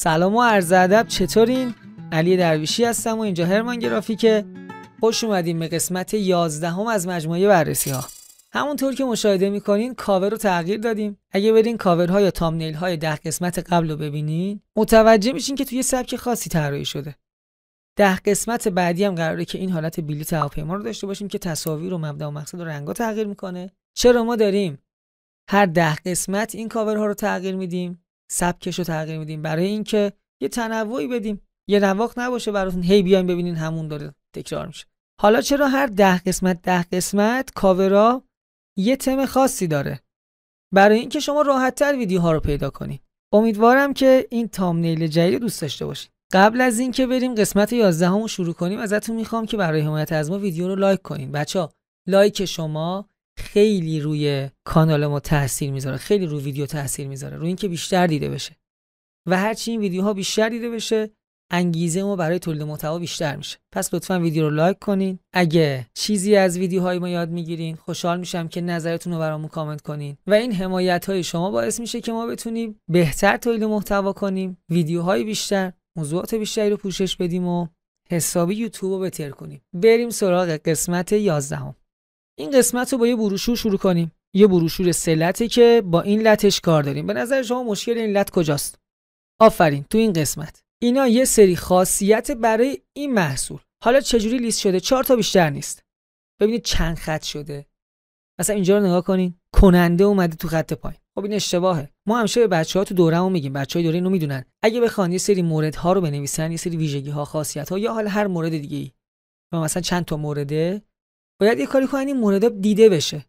سلام و عرض ادب چطورین علی درویشی هستم و اینجا هرمان گرافیکه خوش اومدیم به قسمت 11 هم از مجموعه بررسی ها همونطور که مشاهده میکنین کاور رو تغییر دادیم اگه برین کاورها یا تامنیل های ده قسمت قبل رو ببینین متوجه میشین که توی سبک خاصی طراحی شده ده قسمت بعدی هم قراره که این حالت بلیت هواپیما رو داشته باشیم که تصاویر و مبدا و مقصد و رنگا تغییر میکنه چرا ما داریم هر ده قسمت این کاورها رو تغییر میدیم سبکش رو تغییر میدیم برای اینکه یه تنوعی بدیم یه نواخت نباشه براتون هی بیایم ببینین همون داره تکرار میشه حالا چرا هر ده قسمت ده قسمت کاورا یه تم خاصی داره برای اینکه شما راحتتر ویدیوها رو پیدا کنید امیدوارم که این تامنیل جدید دوست داشته باشید قبل از اینکه بریم قسمت 11 رو شروع کنیم ازتون میخوام که برای حمایت از ما ویدیو رو لایک کنین بچه لایک شما خیلی روی کانال ما تاثیر میذاره خیلی روی ویدیو تاثیر میذاره روی اینکه بیشتر دیده بشه و هرچی این ویدیوها بیشتر دیده بشه انگیزه ما برای تولید محتوا بیشتر میشه پس لطفا ویدیو رو لایک کنین اگه چیزی از ویدیوهای ما یاد میگیرین خوشحال میشم که نظرتون رو برامون کامنت کنین و این حمایت های شما باعث میشه که ما بتونیم بهتر تولید محتوا کنیم ویدیوهای بیشتر موضوعات بیشتری رو پوشش بدیم و حسابی یوتیوب رو بهتر کنیم بریم سراغ قسمت 11 این قسمت رو با یه بروشور شروع کنیم یه بروشور سلته که با این لتش کار داریم به نظر شما مشکل این لت کجاست آفرین تو این قسمت اینا یه سری خاصیت برای این محصول حالا چجوری لیست شده چهار تا بیشتر نیست ببینید چند خط شده مثلا اینجا رو نگاه کنین کننده اومده تو خط پایین خب این اشتباهه ما همیشه به بچه‌ها تو دورهمون میگیم بچه‌های دوره اینو میدونن اگه بخوان یه سری مورد ها رو بنویسن یه سری ویژگی ها خاصیت ها یا حال هر مورد دیگه ای مثلا چند تا مورده باید یه کاری کنن این موردها دیده بشه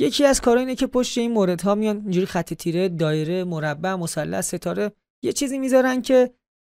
یکی از کارها اینه که پشت این موردها میان اینجوری خط تیره دایره مربع مثلث ستاره یه چیزی میذارن که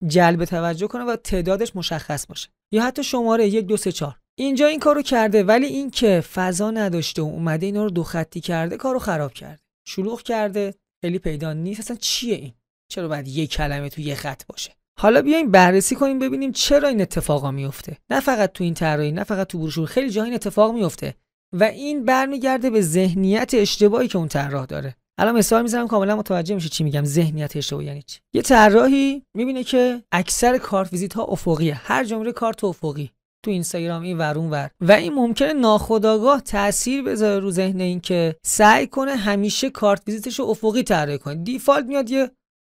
جلب توجه کنه و تعدادش مشخص باشه یا حتی شماره یک دو سه چهار اینجا این کارو کرده ولی این که فضا نداشته و اومده اینا رو دو خطی کرده کارو خراب کرده شلوغ کرده خیلی پیدا نیست اصلا چیه این چرا باید یک کلمه تو یه خط باشه حالا بیایم بررسی کنیم ببینیم چرا این اتفاقا میفته نه فقط تو این طراحی نه فقط تو بروشور خیلی جا این اتفاق میفته و این برمیگرده به ذهنیت اشتباهی که اون طراح داره الان مثال میزنم کاملا متوجه میشه چی میگم ذهنیت اشتباهی یعنی چی یه طراحی میبینه که اکثر کارت ویزیت ها افقیه هر جمله کارت افقی تو اینستاگرام این اون ور و این ممکنه ناخودآگاه تاثیر بذاره رو ذهن این که سعی کنه همیشه کارت ویزیتش افقی طراحی کنه دیفالت میاد یه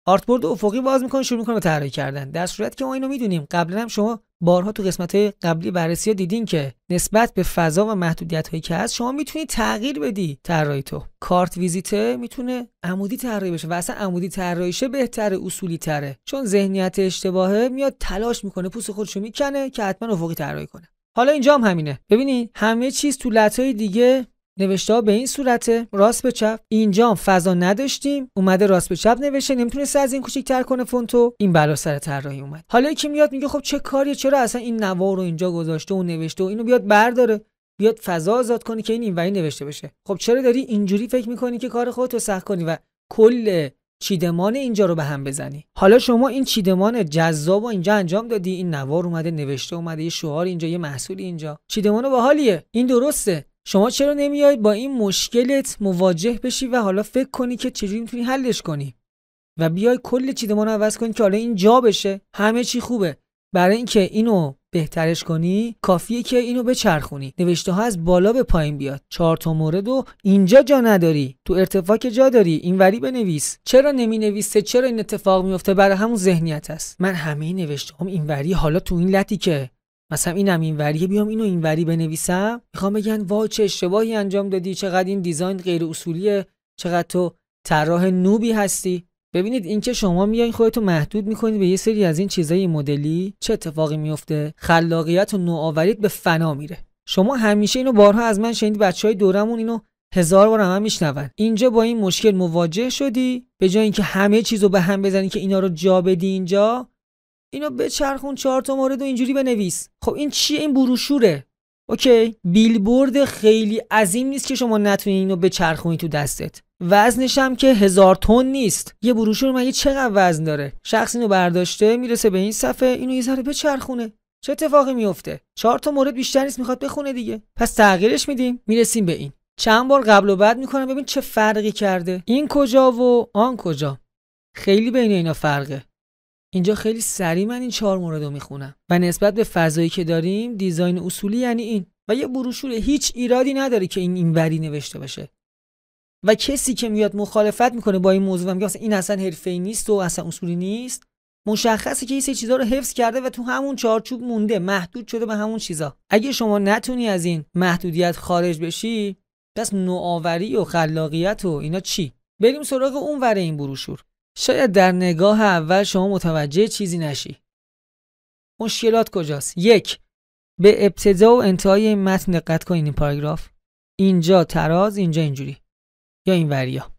آرتبورد افقی باز میکنه شروع میکنه به کردن در صورت که ما اینو میدونیم قبلا هم شما بارها تو قسمت قبلی بررسی ها دیدین که نسبت به فضا و محدودیت هایی که هست شما میتونی تغییر بدی طراحی تو کارت ویزیته میتونه عمودی طراحی بشه و اصلا عمودی طراحیشه بهتر اصولی تره چون ذهنیت اشتباهه میاد تلاش میکنه پوست خودشو میکنه که حتما افقی طراحی کنه حالا اینجا هم همینه ببینید همه چیز تو لطای دیگه نوشته ها به این صورته راست به چپ اینجا فضا نداشتیم اومده راست به چپ نوشته نمیتونسته از این کوچیک‌تر کنه فونتو این بلا سر طراحی اومد حالا یکی میاد میگه خب چه کاری چرا اصلا این نوا رو اینجا گذاشته و نوشته و اینو بیاد برداره بیاد فضا آزاد کنی که این اینوری نوشته بشه خب چرا داری اینجوری فکر میکنی که کار خودتو سخت کنی و کل چیدمان اینجا رو به هم بزنی حالا شما این چیدمان جذاب و اینجا انجام دادی این نوار اومده نوشته اومده یه شعار اینجا یه محصول اینجا چیدمان باحالیه این درسته شما چرا نمیای با این مشکلت مواجه بشی و حالا فکر کنی که چجوری میتونی حلش کنی و بیای کل رو عوض کنی که حالا این جا بشه همه چی خوبه برای اینکه اینو بهترش کنی کافیه که اینو بچرخونی نوشته ها از بالا به پایین بیاد چهار تا مورد و اینجا جا نداری تو ارتفاع که جا داری اینوری بنویس چرا نمی چرا این اتفاق میفته برای همون ذهنیت است من همه نوشته هم اینوری حالا تو این لتی که مثلا اینم این وریه بیام اینو این وری بنویسم میخوام بگن وای چه اشتباهی انجام دادی چقدر این دیزاین غیر اصولیه چقدر تو طراح نوبی هستی ببینید اینکه شما میایین خودتو محدود میکنید به یه سری از این چیزای مدلی چه اتفاقی میفته خلاقیت و نوآوریت به فنا میره شما همیشه اینو بارها از من شنید بچهای دورمون اینو هزار بار هم میشنون اینجا با این مشکل مواجه شدی به جای اینکه همه چیزو به هم بزنی که اینا رو جا بدی اینجا اینو بچرخون چهار تا مورد و اینجوری بنویس خب این چیه این بروشوره اوکی بیلبورد خیلی عظیم نیست که شما نتونید اینو بچرخونی تو دستت وزنش هم که هزار تن نیست یه بروشور مگه چقدر وزن داره شخص اینو برداشته میرسه به این صفحه اینو یه ذره بچرخونه چه اتفاقی میفته چهار تا مورد بیشتر نیست میخواد بخونه دیگه پس تغییرش میدیم میرسیم به این چند بار قبل و بعد میکنم ببین چه فرقی کرده این کجا و آن کجا خیلی بین اینا فرقه اینجا خیلی سریع من این چهار مورد رو میخونم و نسبت به فضایی که داریم دیزاین اصولی یعنی این و یه بروشور هیچ ایرادی نداره که این اینوری نوشته باشه و کسی که میاد مخالفت میکنه با این موضوع میگه این اصلا ای نیست و اصلا اصولی نیست مشخصه که این سه چیزا رو حفظ کرده و تو همون چارچوب مونده محدود شده به همون چیزا اگه شما نتونی از این محدودیت خارج بشی پس نوآوری و خلاقیت و اینا چی بریم سراغ اون ور این بروشور شاید در نگاه اول شما متوجه چیزی نشی. مشکلات کجاست؟ یک به ابتدا و انتهای این متن دقت کنید این پاراگراف. اینجا تراز، اینجا اینجوری. یا این وریا.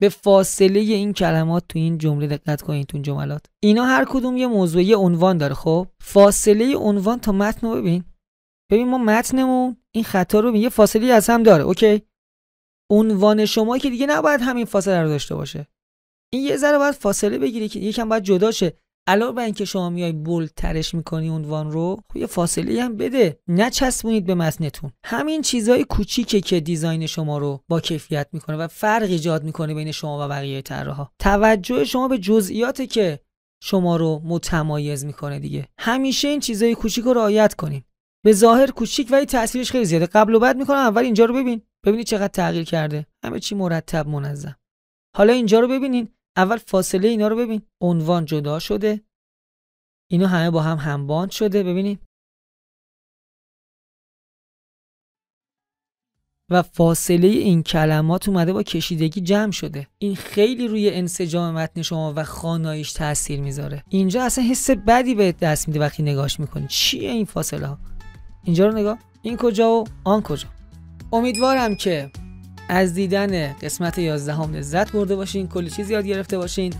به فاصله این کلمات تو این جمله دقت کنید تو جملات. اینا هر کدوم یه موضوع عنوان داره خب. فاصله عنوان تا متن رو ببین. ببین ما متنمون این خطا رو یه فاصله از هم داره. اوکی؟ عنوان شما که دیگه نباید همین فاصله رو داشته باشه. این یه ذره باید فاصله بگیری که یکم باید جدا شه علاوه بر اینکه شما میای بولد ترش میکنی وان رو خب یه فاصله هم بده نچسبونید به متنتون همین چیزهای کوچیکه که دیزاین شما رو با کیفیت میکنه و فرق ایجاد میکنه بین شما و بقیه طراحا توجه شما به جزئیاته که شما رو متمایز میکنه دیگه همیشه این چیزای کوچیک رو رعایت کنین به ظاهر کوچیک ولی تاثیرش خیلی زیاده قبل و بعد میکنم اول اینجا رو ببین ببینید چقدر تغییر کرده همه چی مرتب منظم حالا اینجا رو ببینین اول فاصله اینا رو ببین عنوان جدا شده اینا همه با هم همباند شده ببینید و فاصله این کلمات اومده با کشیدگی جمع شده این خیلی روی انسجام متن شما و خانایش تاثیر میذاره اینجا اصلا حس بدی بهت دست میده وقتی نگاش میکنی چیه این فاصله ها اینجا رو نگاه این کجا و آن کجا امیدوارم که از دیدن قسمت 11 هم لذت برده باشین کلی چیز یاد گرفته باشین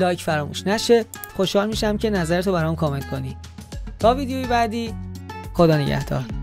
لایک فراموش نشه خوشحال میشم که نظرتو برام کامنت کنی تا ویدیوی بعدی خدا نگهدار